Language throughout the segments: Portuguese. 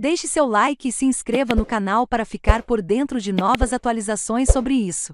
Deixe seu like e se inscreva no canal para ficar por dentro de novas atualizações sobre isso.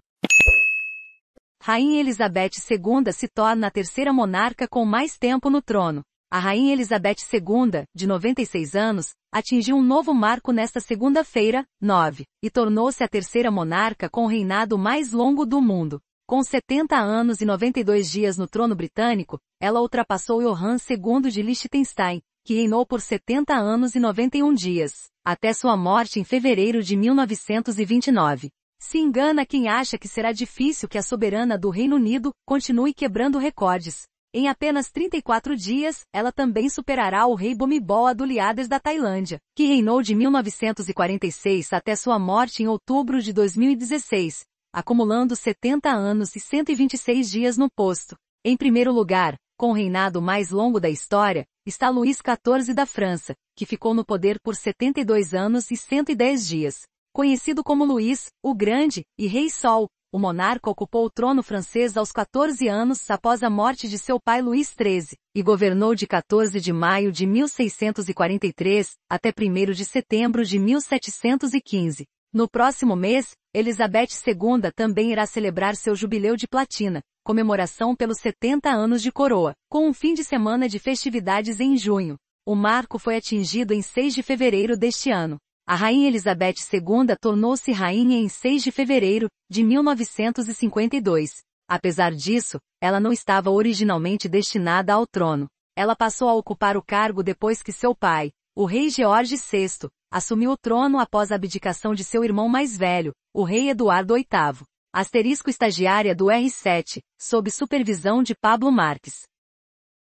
Rainha Elizabeth II se torna a terceira monarca com mais tempo no trono. A Rainha Elizabeth II, de 96 anos, atingiu um novo marco nesta segunda-feira, 9, e tornou-se a terceira monarca com o reinado mais longo do mundo. Com 70 anos e 92 dias no trono britânico, ela ultrapassou Johann II de Liechtenstein, que reinou por 70 anos e 91 dias, até sua morte em fevereiro de 1929. Se engana quem acha que será difícil que a soberana do Reino Unido continue quebrando recordes. Em apenas 34 dias, ela também superará o rei Bhumibol Adulyadej da Tailândia, que reinou de 1946 até sua morte em outubro de 2016, acumulando 70 anos e 126 dias no posto. Em primeiro lugar, com o reinado mais longo da história, está Luís XIV da França, que ficou no poder por 72 anos e 110 dias. Conhecido como Luís, o Grande, e Rei Sol, o monarca ocupou o trono francês aos 14 anos após a morte de seu pai Luís XIII, e governou de 14 de maio de 1643 até 1 de setembro de 1715. No próximo mês, Elizabeth II também irá celebrar seu jubileu de platina, comemoração pelos 70 anos de coroa, com um fim de semana de festividades em junho. O marco foi atingido em 6 de fevereiro deste ano. A rainha Elizabeth II tornou-se rainha em 6 de fevereiro de 1952. Apesar disso, ela não estava originalmente destinada ao trono. Ela passou a ocupar o cargo depois que seu pai, o rei George VI assumiu o trono após a abdicação de seu irmão mais velho, o rei Eduardo VIII. Asterisco estagiária do R7, sob supervisão de Pablo Marques.